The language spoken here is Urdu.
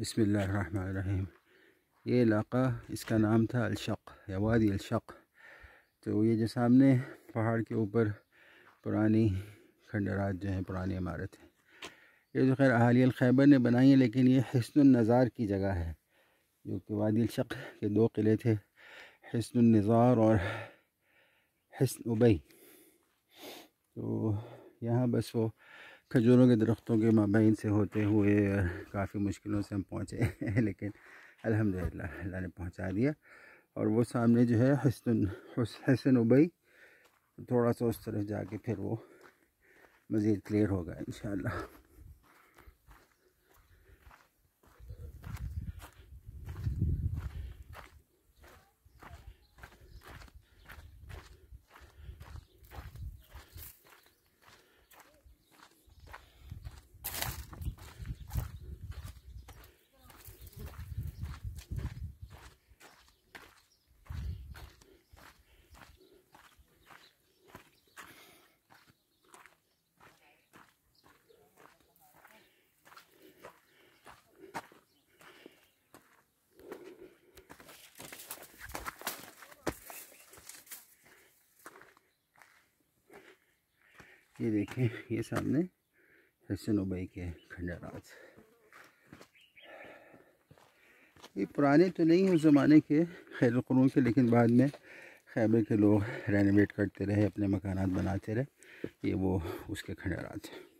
بسم اللہ الرحمن الرحیم یہ علاقہ اس کا نام تھا الشق یا وادی الشق تو یہ جو سامنے پہاڑ کے اوپر پرانی کھنڈرات جو ہیں پرانی عمارت ہیں یہ جو خیر اہالی الخیبر نے بنائی ہیں لیکن یہ حسن النظار کی جگہ ہے جو کہ وادی الشق کے دو قلعے تھے حسن النظار اور حسن ابئی تو یہاں بس وہ کھجوروں کے درختوں کے مابین سے ہوتے ہوئے کافی مشکلوں سے ہم پہنچے لیکن الحمدللہ اللہ نے پہنچا دیا اور وہ سامنے جو ہے حسن حسن ابئی تھوڑا سا اس طرح جا کے پھر وہ مزید کلیئر ہوگا انشاءاللہ یہ دیکھیں یہ سامنے حسن ابئی کے کھنڈا راج یہ پرانے تو نہیں ہیں اس زمانے کے خیر و قرون کے لیکن بعد میں خیبر کے لوگ رینوویٹ کرتے رہے اپنے مکانات بناتے رہے یہ وہ اس کے کھنڈا ہیں